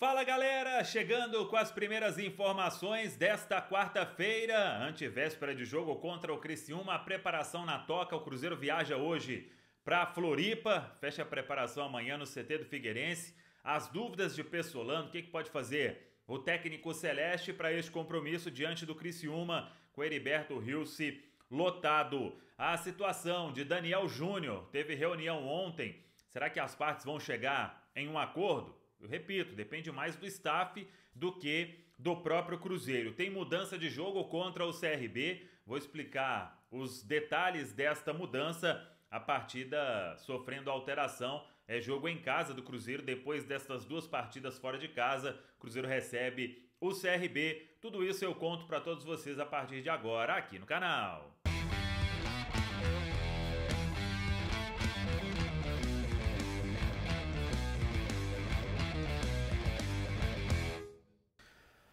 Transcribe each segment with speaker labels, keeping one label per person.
Speaker 1: Fala galera, chegando com as primeiras informações desta quarta-feira, antivéspera de jogo contra o Criciúma, a preparação na toca, o Cruzeiro viaja hoje para Floripa, fecha a preparação amanhã no CT do Figueirense. As dúvidas de Pessolano, o que, que pode fazer o técnico Celeste para este compromisso diante do Criciúma com Heriberto Rilse lotado. A situação de Daniel Júnior teve reunião ontem. Será que as partes vão chegar em um acordo? Eu repito, depende mais do staff do que do próprio Cruzeiro. Tem mudança de jogo contra o CRB. Vou explicar os detalhes desta mudança. A partida sofrendo alteração é jogo em casa do Cruzeiro. Depois destas duas partidas fora de casa, o Cruzeiro recebe o CRB. Tudo isso eu conto para todos vocês a partir de agora aqui no canal.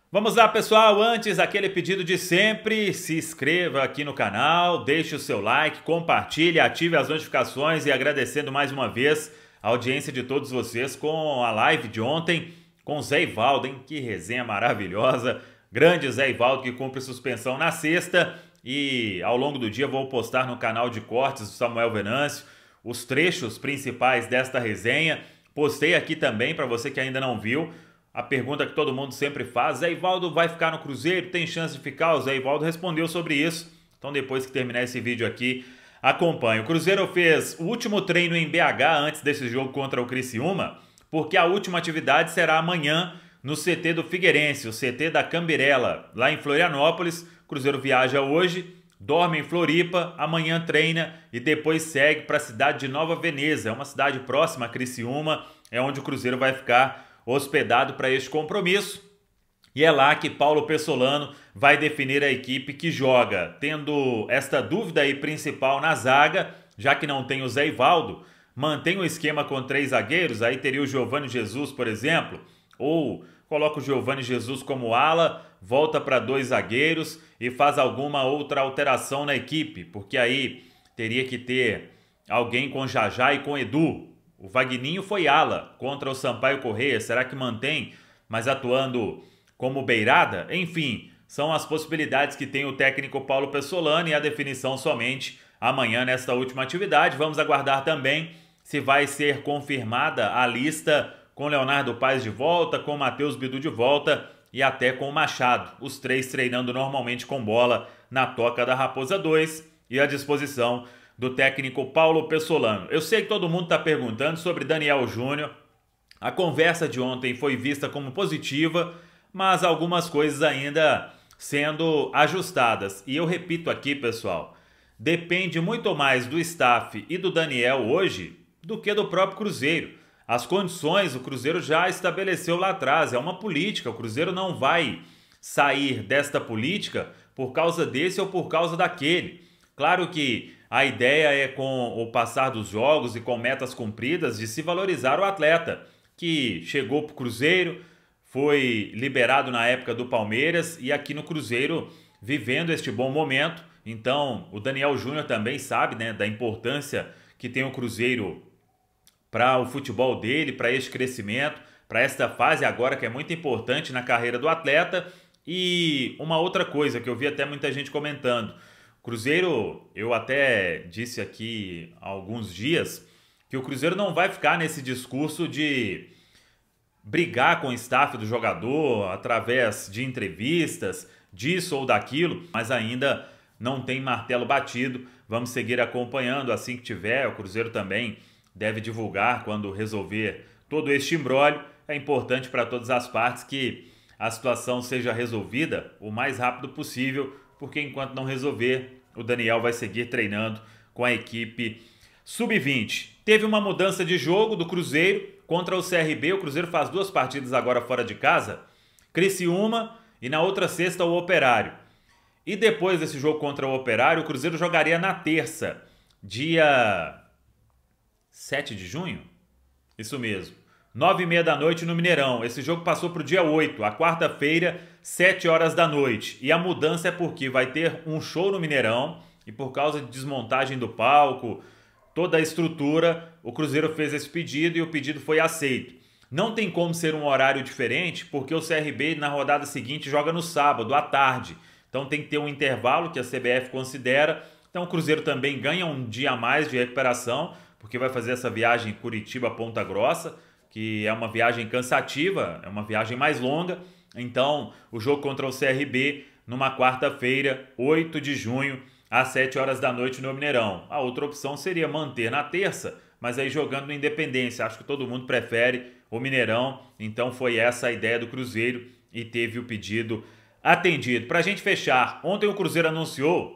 Speaker 1: Vamos lá, pessoal. Antes, aquele pedido de sempre: se inscreva aqui no canal, deixe o seu like, compartilhe, ative as notificações e agradecendo mais uma vez a audiência de todos vocês com a live de ontem com Zé Ivaldo, hein? Que resenha maravilhosa. Grande Zé Ivaldo que cumpre suspensão na sexta e ao longo do dia vou postar no canal de cortes do Samuel Venâncio os trechos principais desta resenha. Postei aqui também para você que ainda não viu a pergunta que todo mundo sempre faz: Zé Ivaldo vai ficar no Cruzeiro? Tem chance de ficar? O Zé Ivaldo respondeu sobre isso. Então, depois que terminar esse vídeo aqui, acompanhe. O Cruzeiro fez o último treino em BH antes desse jogo contra o Criciúma, porque a última atividade será amanhã no CT do Figueirense, o CT da Cambirela, lá em Florianópolis. O Cruzeiro viaja hoje, dorme em Floripa, amanhã treina e depois segue para a cidade de Nova Veneza, é uma cidade próxima a Criciúma, é onde o Cruzeiro vai ficar hospedado para este compromisso. E é lá que Paulo Pessolano vai definir a equipe que joga, tendo esta dúvida aí principal na zaga, já que não tem o Zé Ivaldo, mantém o esquema com três zagueiros, aí teria o Giovanni Jesus, por exemplo, ou coloca o Giovanni Jesus como ala, volta para dois zagueiros e faz alguma outra alteração na equipe, porque aí teria que ter alguém com Jajá e com Edu, o Vagninho foi ala contra o Sampaio Correia. Será que mantém, mas atuando como beirada? Enfim, são as possibilidades que tem o técnico Paulo Pessolani e a definição somente amanhã nesta última atividade. Vamos aguardar também se vai ser confirmada a lista com Leonardo Paz de volta, com Matheus Bidu de volta e até com Machado. Os três treinando normalmente com bola na toca da Raposa 2 e à disposição do técnico Paulo Pessolano. Eu sei que todo mundo está perguntando sobre Daniel Júnior. A conversa de ontem foi vista como positiva, mas algumas coisas ainda sendo ajustadas. E eu repito aqui, pessoal, depende muito mais do staff e do Daniel hoje do que do próprio Cruzeiro. As condições o Cruzeiro já estabeleceu lá atrás, é uma política, o Cruzeiro não vai sair desta política por causa desse ou por causa daquele. Claro que a ideia é, com o passar dos jogos e com metas cumpridas, de se valorizar o atleta, que chegou para o Cruzeiro, foi liberado na época do Palmeiras e aqui no Cruzeiro vivendo este bom momento. Então, o Daniel Júnior também sabe né, da importância que tem o Cruzeiro para o futebol dele, para este crescimento, para esta fase agora que é muito importante na carreira do atleta. E uma outra coisa que eu vi até muita gente comentando. Cruzeiro, eu até disse aqui há alguns dias que o Cruzeiro não vai ficar nesse discurso de brigar com o staff do jogador através de entrevistas, disso ou daquilo, mas ainda não tem martelo batido. Vamos seguir acompanhando assim que tiver. O Cruzeiro também deve divulgar quando resolver todo este imbróglio. É importante para todas as partes que a situação seja resolvida o mais rápido possível, porque enquanto não resolver, o Daniel vai seguir treinando com a equipe sub-20. Teve uma mudança de jogo do Cruzeiro contra o CRB. O Cruzeiro faz duas partidas agora fora de casa. Criciúma e na outra sexta o Operário. E depois desse jogo contra o Operário, o Cruzeiro jogaria na terça, dia 7 de junho. Isso mesmo nove e meia da noite no Mineirão. Esse jogo passou para o dia 8, a quarta-feira, 7 horas da noite. E a mudança é porque vai ter um show no Mineirão e por causa de desmontagem do palco, toda a estrutura, o Cruzeiro fez esse pedido e o pedido foi aceito. Não tem como ser um horário diferente, porque o CRB na rodada seguinte joga no sábado, à tarde. Então tem que ter um intervalo que a CBF considera. Então o Cruzeiro também ganha um dia a mais de recuperação, porque vai fazer essa viagem Curitiba-Ponta Grossa que é uma viagem cansativa, é uma viagem mais longa. Então, o jogo contra o CRB numa quarta-feira, 8 de junho, às 7 horas da noite no Mineirão. A outra opção seria manter na terça, mas aí jogando no Independência. Acho que todo mundo prefere o Mineirão, então foi essa a ideia do Cruzeiro e teve o pedido atendido. Para a gente fechar, ontem o Cruzeiro anunciou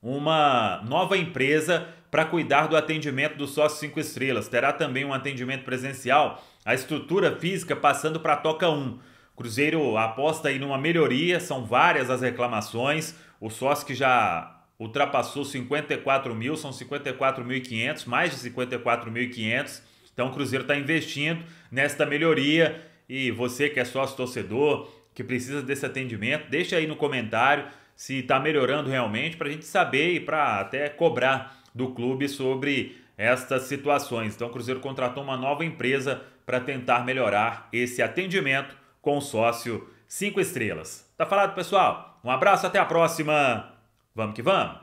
Speaker 1: uma nova empresa para cuidar do atendimento do sócio 5 estrelas. Terá também um atendimento presencial, a estrutura física passando para a Toca 1. Cruzeiro aposta aí numa melhoria, são várias as reclamações. O sócio que já ultrapassou 54 mil, são 54.500, mais de 54.500. Então o Cruzeiro está investindo nesta melhoria e você que é sócio torcedor, que precisa desse atendimento, deixa aí no comentário se está melhorando realmente para a gente saber e para até cobrar do clube sobre estas situações. Então, o Cruzeiro contratou uma nova empresa para tentar melhorar esse atendimento com sócio 5 estrelas. Tá falado, pessoal? Um abraço, até a próxima. Vamos que vamos!